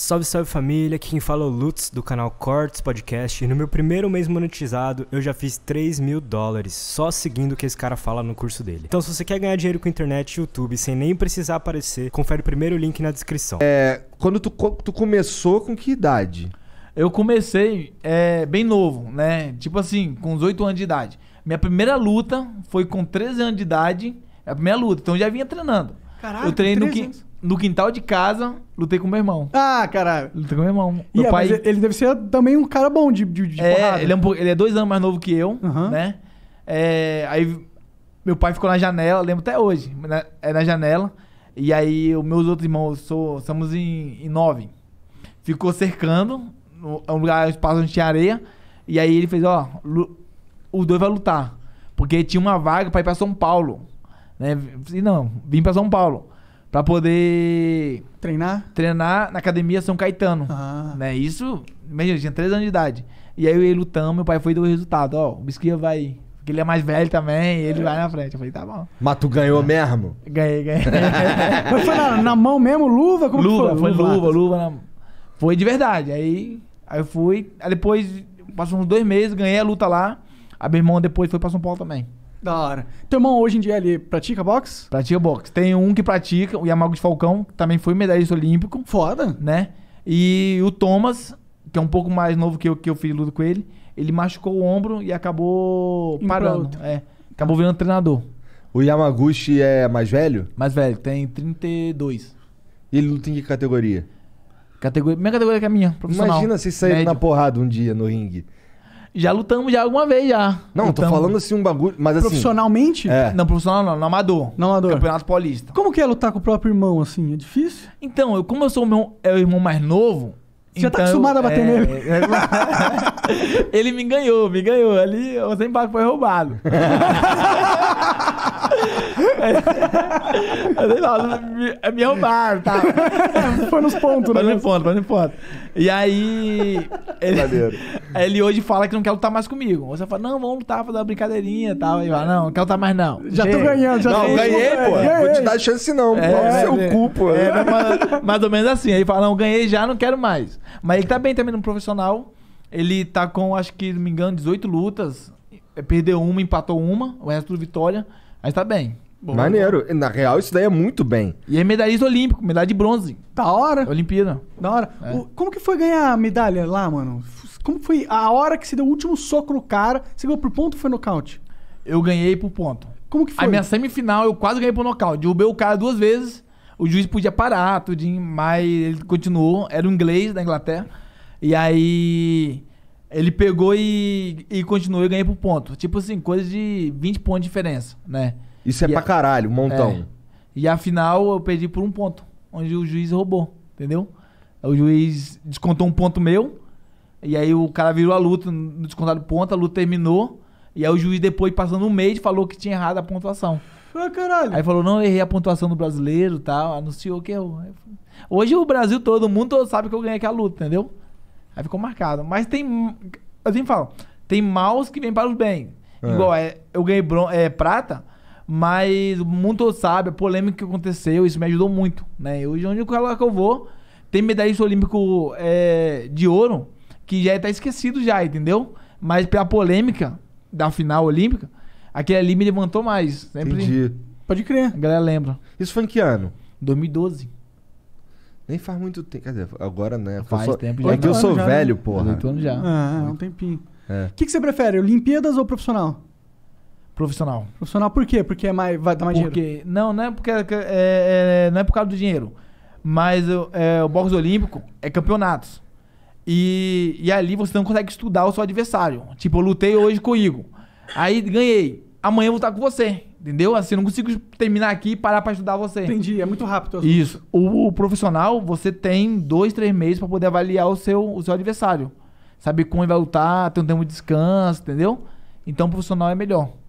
Salve, salve família, aqui quem fala é o Lutz do canal Cortes Podcast e no meu primeiro mês monetizado eu já fiz 3 mil dólares só seguindo o que esse cara fala no curso dele. Então se você quer ganhar dinheiro com internet e YouTube sem nem precisar aparecer, confere o primeiro link na descrição. É, quando tu, tu começou com que idade? Eu comecei é, bem novo, né? Tipo assim, com uns 8 anos de idade. Minha primeira luta foi com 13 anos de idade, a primeira luta, então eu já vinha treinando. Caraca, eu treino 13 anos no quintal de casa, lutei com meu irmão. Ah, caralho. Lutei com meu irmão. meu é, pai... ele deve ser também um cara bom de, de, de é, porrada. Ele é, um, ele é dois anos mais novo que eu, uhum. né? É, aí meu pai ficou na janela, lembro até hoje, na, né? é na janela. E aí os meus outros irmãos, sou, somos em, em nove. Ficou cercando, no, é um lugar, um espaço onde tinha areia. E aí ele fez, ó, os dois vai lutar. Porque tinha uma vaga pra ir pra São Paulo. Né? E não, vim pra São Paulo para poder treinar treinar na academia São Caetano. Ah. Né? Isso, imagina, tinha 3 anos de idade. E aí eu e lutamos, meu pai foi do resultado, ó, o Bisquia vai porque ele é mais velho também, ele é. vai na frente. Eu falei, tá bom. Mas tu ganhou é. mesmo? Ganhei, ganhei. Mas foi na, na, mão mesmo, luva? Como luva, foi? foi? luva, luva. luva na... Foi de verdade. Aí, aí eu fui. Aí depois, passou uns dois meses, ganhei a luta lá. A minha irmã depois foi pra São Paulo também. Da hora. Teu irmão hoje em dia ele pratica boxe? Pratica boxe. Tem um que pratica, o Yamago de Falcão, que também foi medalhista olímpico. Foda. Né? E o Thomas, que é um pouco mais novo que eu, que eu fiz luta com ele, ele machucou o ombro e acabou parando. É, acabou virando treinador. O Yamaguchi é mais velho? Mais velho, tem 32. E ele luta em que categoria? Categoria, minha categoria é que é a minha, profissional. Imagina se sair na porrada um dia no ringue. Já lutamos já alguma vez já. Não, lutamos. tô falando assim um bagulho, mas assim... Profissionalmente? É. Não, profissional não, no amador. Não amador. Campeonato Paulista. Como que é lutar com o próprio irmão, assim? É difícil? Então, eu, como eu sou o meu, é o irmão mais novo... Você então, já tá então, acostumado a bater é, nele. É, ele me ganhou, me ganhou. Ali, o Zenbaku foi roubado. É, é me roubaram, é tá? Foi nos pontos, né? Foi nos pontos, foi nos pontos. E aí. Ele, ele, hoje fala que não quer lutar mais comigo. Você fala, não, vamos lutar, fazer uma brincadeirinha e tal. E fala, não, não quero lutar mais, não. Já Cheio. tô ganhando, já Não, ganhei, ganhei, pô. Ganhei. Vou te dar chance, não. É, é, seu é, cu, pô. É, mais, mais ou menos assim. Aí fala, não, ganhei já, não quero mais. Mas ele tá bem também no profissional. Ele tá com, acho que, não me engano, 18 lutas. Perdeu uma, empatou uma, o resto do vitória mas tá bem. Maneiro. Na real, isso daí é muito bem. E é medalhista olímpico, medalha de bronze. Da hora. Olimpíada. Da hora. É. O, como que foi ganhar a medalha lá, mano? Como foi a hora que você deu o último soco no cara? Você ganhou por ponto ou foi nocaute? Eu ganhei por ponto. Como que foi? A minha semifinal eu quase ganhei por nocaute. Derrubei o cara duas vezes. O juiz podia parar, tudinho, mas ele continuou. Era um inglês da Inglaterra. E aí. Ele pegou e, e continuou e ganhei por ponto. Tipo assim, coisa de 20 pontos de diferença, né? Isso é pra caralho, um montão. É. E afinal eu perdi por um ponto, onde o juiz roubou, entendeu? O juiz descontou um ponto meu, e aí o cara virou a luta no descontado ponto, a luta terminou, e aí o juiz depois, passando um mês, falou que tinha errado a pontuação. Ah, caralho. Aí falou, não, errei a pontuação do brasileiro e tal, anunciou que eu... Hoje o Brasil todo, mundo sabe que eu ganhei aquela luta, entendeu? Aí ficou marcado. Mas tem. sempre falo, tem maus que vêm para os bem. É. Igual, é, eu ganhei bron é, prata, mas o mundo sabe, a polêmica que aconteceu, isso me ajudou muito. Né? Hoje, onde que eu vou, tem medalhista olímpico é, de ouro, que já está é esquecido já, entendeu? Mas pela polêmica da final olímpica, aquele ali me levantou mais. Sempre. Entendi. Pode crer. A galera lembra. Isso foi em que ano? 2012. Nem faz muito tempo. Quer dizer, agora, né? Faz sou, tempo é já. É que eu sou já, velho, né? porra. Oito anos já. Ah, é, um tempinho. É. O é. que, que você prefere, Olimpíadas ou profissional? Profissional. Profissional por quê? Porque é mais, vai dar mais porque, dinheiro? Não, não é, porque, é, é, não é por causa do dinheiro. Mas é, o boxe olímpico é campeonatos. E, e ali você não consegue estudar o seu adversário. Tipo, eu lutei hoje com o Igor. Aí ganhei amanhã eu vou estar com você. Entendeu? Assim, não consigo terminar aqui e parar para estudar você. Entendi, é muito rápido. Isso. O, o, profissional, você tem dois, três meses para poder avaliar o seu, o seu adversário. Saber como ele vai lutar, ter um tempo de descanso, entendeu? Então o profissional é melhor.